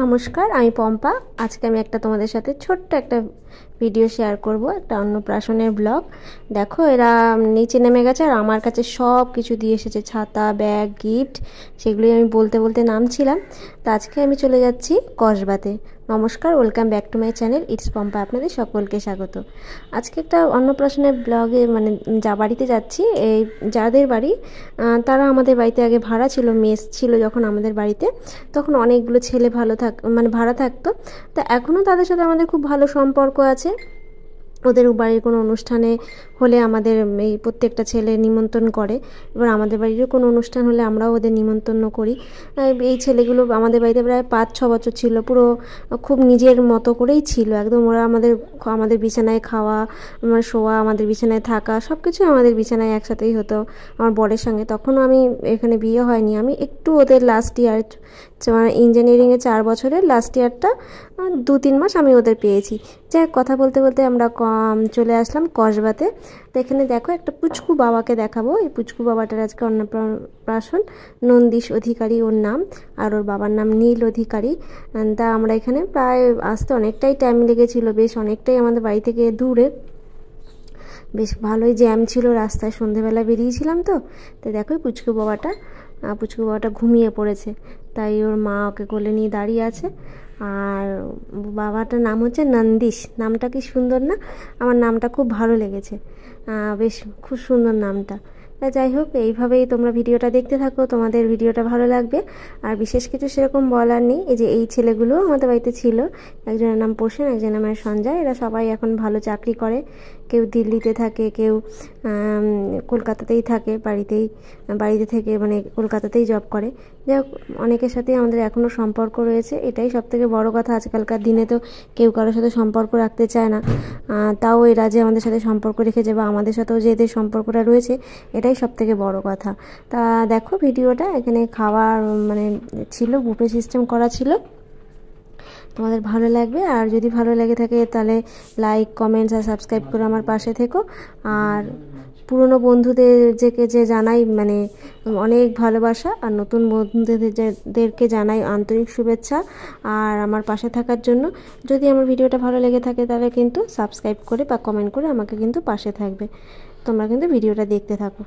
নমস্কার আমি পম্পা আজকে আমি একটা তোমাদের সাথে ছোট্ট একটা ভিডিও শেয়ার করব একটা অন্নপ্রাশনের ব্লগ দেখো এরা নিচে নেমে গেছে আর আমার কাছে সব কিছু দিয়ে এসেছে ছাতা ব্যাগ গিফট সেগুলোই আমি বলতে বলতে নামছিলাম তো আজকে আমি চলে যাচ্ছি কসবাতে নমস্কার welcome back to my channel it's Pampa আপনাদের সকলকে স্বাগত আজকে একটা অন্নপ্রাশনের ব্লগে মানে যা বাড়িতে যাচ্ছি এই যাদের বাড়ি তারা আমাদের বাড়িতে আগে ভাড়া ছিল মেস ছিল যখন আমাদের বাড়িতে তখন অনেকগুলো ছেলে ভালো থাক মানে ভাড়া থাকতো তো এখনও তাদের সাথে আমাদের খুব ভালো সম্পর্ক আছে আছে ওদের বাড়ির কোনো অনুষ্ঠানে হলে আমাদের এই প্রত্যেকটা ছেলে নিমন্ত্রণ করে এবার আমাদের বাড়িরও কোনো অনুষ্ঠান হলে আমরাও ওদের নিমন্ত্রণ করি এই ছেলেগুলো আমাদের বাড়িতে প্রায় পাঁচ ছ বছর ছিল পুরো খুব নিজের মতো করেই ছিল একদম ওরা আমাদের আমাদের বিছানায় খাওয়া আমার শোয়া আমাদের বিছানায় থাকা সব কিছু আমাদের বিছানায় একসাথেই হতো আমার বরের সঙ্গে তখন আমি এখানে বিয়ে হয়নি আমি একটু ওদের লাস্ট ইয়ার আমার ইঞ্জিনিয়ারিংয়ে চার বছরের লাস্ট ইয়ারটা দু তিন মাস আমি ওদের পেয়েছি যাই কথা বলতে বলতে আমরা চলে আসলাম কসবাতে তো এখানে দেখো একটা পুচকু বাবাকে দেখাবো এই পুচকু বাবাটার আজকে অন্নপ্রাশন নন্দীশ অধিকারী ওর নাম আর ওর বাবার নাম নীল অধিকারী তা আমরা এখানে প্রায় আসতে অনেকটাই টাইম লেগেছিল বেশ অনেকটাই আমাদের বাড়ি থেকে দূরে বেশ ভালোই জ্যাম ছিল রাস্তায় সন্ধেবেলা বেরিয়েছিলাম তো তো দেখো পুচকু বাবাটা পুচকু বাবাটা ঘুমিয়ে পড়েছে তাই ওর মা ওকে কোলে নিয়ে দাঁড়িয়ে আছে আর বাবাটার নাম হচ্ছে নন্দিশ নামটা কি সুন্দর না আমার নামটা খুব ভালো লেগেছে বেশ খুব সুন্দর নামটা তা যাই হোক এইভাবেই তোমরা ভিডিওটা দেখতে থাকো তোমাদের ভিডিওটা ভালো লাগবে আর বিশেষ কিছু সেরকম বলার নেই এই যে এই ছেলেগুলো আমাদের বাড়িতে ছিল একজনের নাম পোষণ একজনের নামের সঞ্জয় এরা সবাই এখন ভালো চাকরি করে কেউ দিল্লিতে থাকে কেউ কলকাতাতেই থাকে বাড়িতেই বাড়িতে থেকে মানে কলকাতাতেই জব করে যাই অনেকের সাথে আমাদের এখনও সম্পর্ক রয়েছে এটাই সবথেকে বড় কথা আজকালকার দিনে তো কেউ কারোর সাথে সম্পর্ক রাখতে চায় না তাও এরা যে আমাদের সাথে সম্পর্ক রেখে বা আমাদের সাথেও যে এদের সম্পর্কটা রয়েছে এটাই সবথেকে বড় কথা তা দেখো ভিডিওটা এখানে খাওয়ার মানে ছিল বুফে সিস্টেম করা ছিল তোমাদের ভালো লাগবে আর যদি ভালো লাগে থাকে তাহলে লাইক কমেন্টস আর সাবস্ক্রাইব করে আমার পাশে থেকো আর পুরনো যেকে যে জানাই মানে অনেক ভালোবাসা আর নতুন বন্ধুদেরকে জানাই আন্তরিক শুভেচ্ছা আর আমার পাশে থাকার জন্য যদি আমার ভিডিওটা ভালো লেগে থাকে তাহলে কিন্তু সাবস্ক্রাইব করে বা কমেন্ট করে আমাকে কিন্তু পাশে থাকবে তোমরা কিন্তু ভিডিওটা দেখতে থাকো